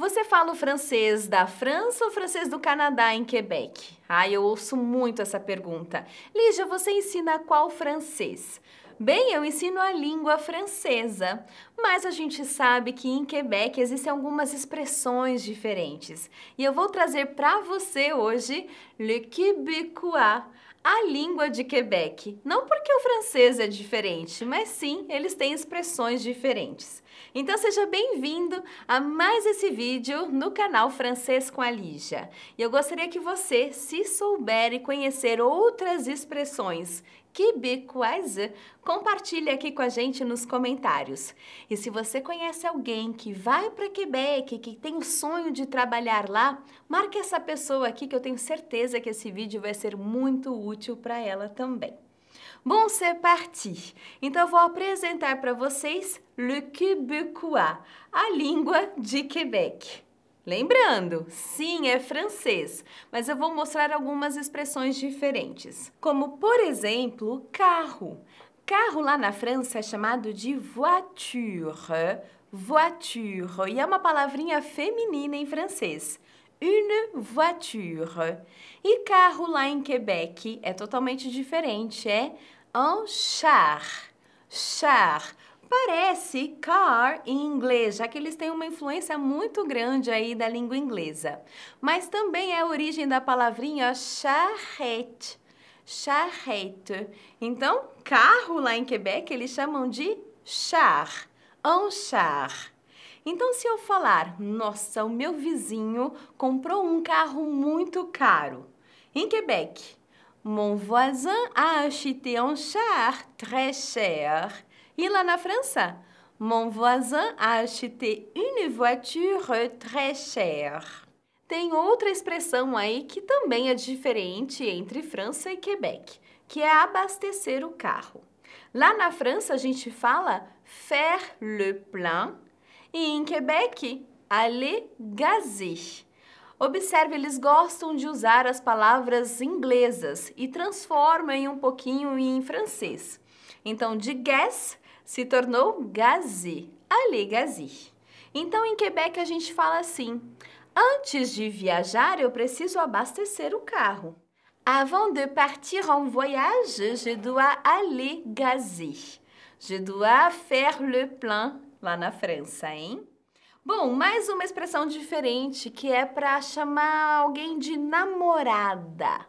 Você fala o francês da França ou o francês do Canadá em Quebec? Ah, eu ouço muito essa pergunta. Lígia, você ensina qual francês? Bem, eu ensino a língua francesa, mas a gente sabe que em Quebec existem algumas expressões diferentes. E eu vou trazer para você hoje le québécois, a língua de Quebec. Não porque o francês é diferente, mas sim, eles têm expressões diferentes. Então seja bem-vindo a mais esse vídeo no canal Francês com a Lígia. E eu gostaria que você, se souber e conhecer outras expressões québécoise, compartilhe aqui com a gente nos comentários. E se você conhece alguém que vai para Quebec, que tem o sonho de trabalhar lá, marque essa pessoa aqui que eu tenho certeza que esse vídeo vai ser muito útil para ela também. Bom, c'est é parti! Então, vou apresentar para vocês le Quebecois, a língua de Quebec. Lembrando, sim, é francês, mas eu vou mostrar algumas expressões diferentes, como, por exemplo, carro. Carro lá na França é chamado de voiture, voiture, e é uma palavrinha feminina em francês une voiture. E carro lá em Quebec é totalmente diferente, é un char. Char. Parece car em inglês, já que eles têm uma influência muito grande aí da língua inglesa. Mas também é a origem da palavrinha charrette. Charrette. Então, carro lá em Quebec eles chamam de char. Un char. Então, se eu falar, nossa, o meu vizinho comprou um carro muito caro. Em Quebec, mon voisin a acheté un char très cher. E lá na França, mon voisin a acheté une voiture très chère. Tem outra expressão aí que também é diferente entre França e Quebec, que é abastecer o carro. Lá na França a gente fala faire le plein e em Quebec, Allegazé. Observe, eles gostam de usar as palavras inglesas e transformam em um pouquinho em francês. Então, de gas se tornou gazé, allégazé. Então, em Quebec, a gente fala assim: Antes de viajar, eu preciso abastecer o carro. Avant de partir en voyage, je dois aller gazer. Je dois faire le plein lá na França, hein? Bom, mais uma expressão diferente que é para chamar alguém de namorada.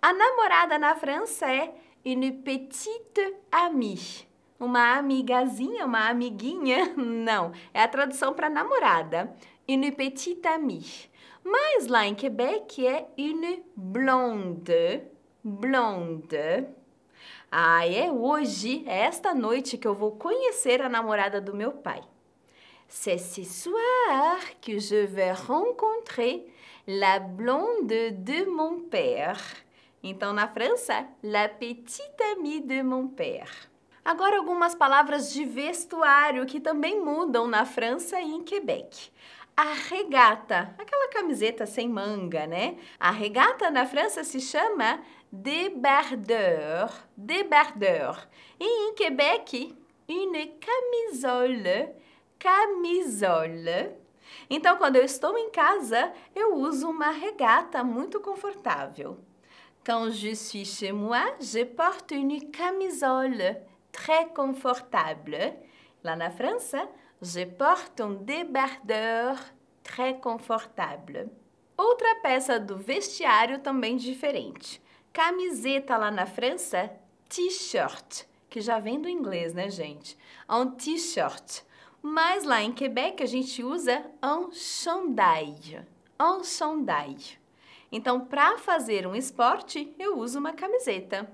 A namorada na França é une petite amie. Uma amigazinha, uma amiguinha? Não, é a tradução para namorada. Une petite amie. Mas lá em Quebec é une blonde. Blonde. Ah, é hoje, é esta noite que eu vou conhecer a namorada do meu pai. C'est ce soir que je vais rencontrer la blonde de mon père. Então, na França, la petite amie de mon père. Agora algumas palavras de vestuário que também mudam na França e em Quebec. A regata, aquela camiseta sem manga, né? A regata na França se chama débardeur, débardeur. E em Quebec, une camisole, camisole. Então, quando eu estou em casa, eu uso uma regata muito confortável. Quand je suis chez moi, je porte une camisole très confortable. Lá na França, je porte un débardeur très confortable. Outra peça do vestiário também diferente. Camiseta lá na França, t-shirt, que já vem do inglês, né, gente? É um t-shirt. Mas lá em Quebec a gente usa um chandail. Um chandail. Então, para fazer um esporte, eu uso uma camiseta.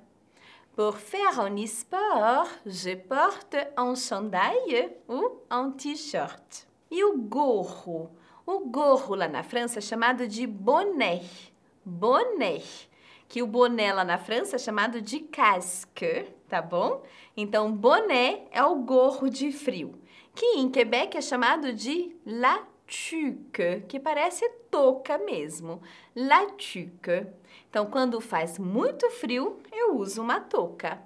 Pour faire un sport, je porte un chandail ou un t-shirt. E o gorro? O gorro lá na França é chamado de boné. Boné que o boné lá na França é chamado de casque, tá bom? Então, boné é o gorro de frio, que em Quebec é chamado de la tuque, que parece touca mesmo, la tuque. Então, quando faz muito frio, eu uso uma touca.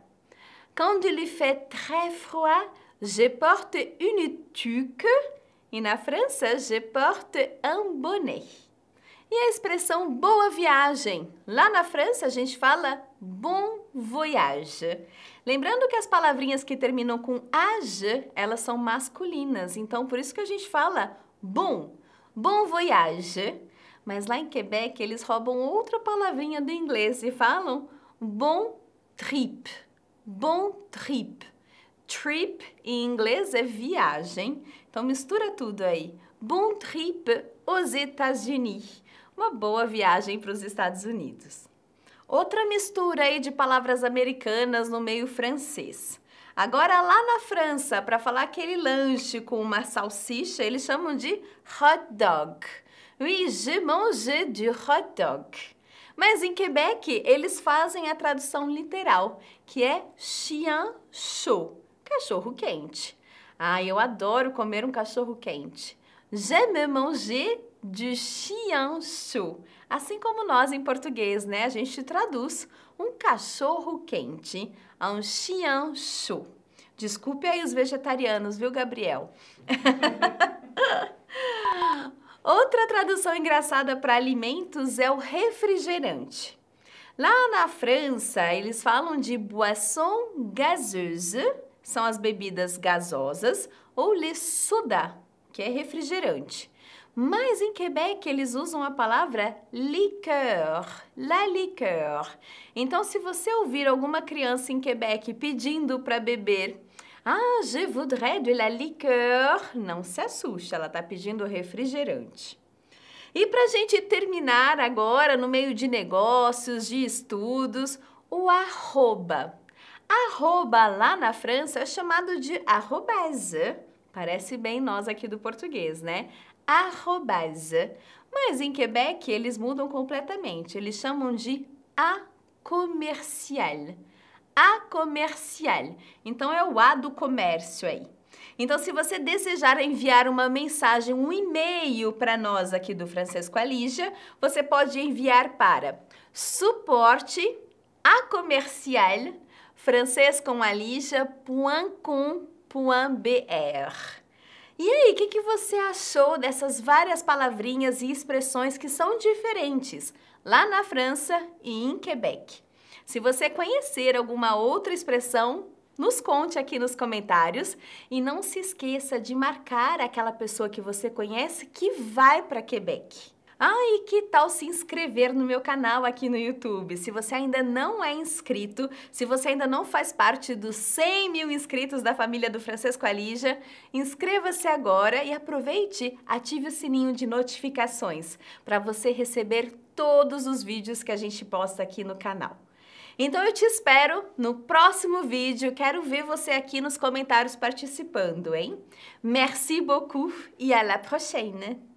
Quand il fait très froid, je porte une tuque. E na França, je porte un bonnet. E a expressão boa viagem? Lá na França a gente fala bon voyage. Lembrando que as palavrinhas que terminam com age, elas são masculinas, então por isso que a gente fala bon, bon voyage. Mas lá em Quebec eles roubam outra palavrinha do inglês e falam bon trip, bon trip. Trip em inglês é viagem, então mistura tudo aí. Bon trip aux États-Unis uma boa viagem para os Estados Unidos. Outra mistura aí de palavras americanas no meio francês. Agora lá na França, para falar aquele lanche com uma salsicha, eles chamam de hot dog. Oui, je mange du hot dog. Mas em Quebec, eles fazem a tradução literal, que é chien chaud, cachorro quente. Ah, eu adoro comer um cachorro quente. J'aime manger du chien chaud. Assim como nós em português, né? A gente traduz um cachorro quente a um chien chaud. Desculpe aí os vegetarianos, viu, Gabriel? Outra tradução engraçada para alimentos é o refrigerante. Lá na França, eles falam de boisson gazeuse, são as bebidas gasosas, ou le soda, que é refrigerante. Mas em Quebec eles usam a palavra liqueur, la liqueur. Então, se você ouvir alguma criança em Quebec pedindo para beber, ah, je voudrais de la liqueur, não se assuste, ela está pedindo refrigerante. E para a gente terminar agora no meio de negócios, de estudos, o arroba. Arroba lá na França é chamado de arrobase Parece bem nós aqui do português, né? Arrobase. Mas em Quebec eles mudam completamente. Eles chamam de a comercial. A comercial. Então é o A do comércio aí. Então, se você desejar enviar uma mensagem, um e-mail para nós aqui do Francisco Alígia, você pode enviar para suporte a comercial francês com francescomalija.com.br Tipo .br. E aí, o que, que, você achou dessas várias palavrinhas e expressões que são diferentes lá na França e em Quebec? Se você conhecer alguma outra expressão, nos conte aqui nos comentários e não se esqueça de marcar aquela pessoa que você conhece que vai para Quebec. Ah, e que tal se inscrever no meu canal aqui no YouTube? Se você ainda não é inscrito, se você ainda não faz parte dos 100 mil inscritos da família do Francisco Alija, inscreva-se agora e aproveite, ative o sininho de notificações para você receber todos os vídeos que a gente posta aqui no canal. Então eu te espero no próximo vídeo. Quero ver você aqui nos comentários participando, hein? Merci beaucoup e à la prochaine!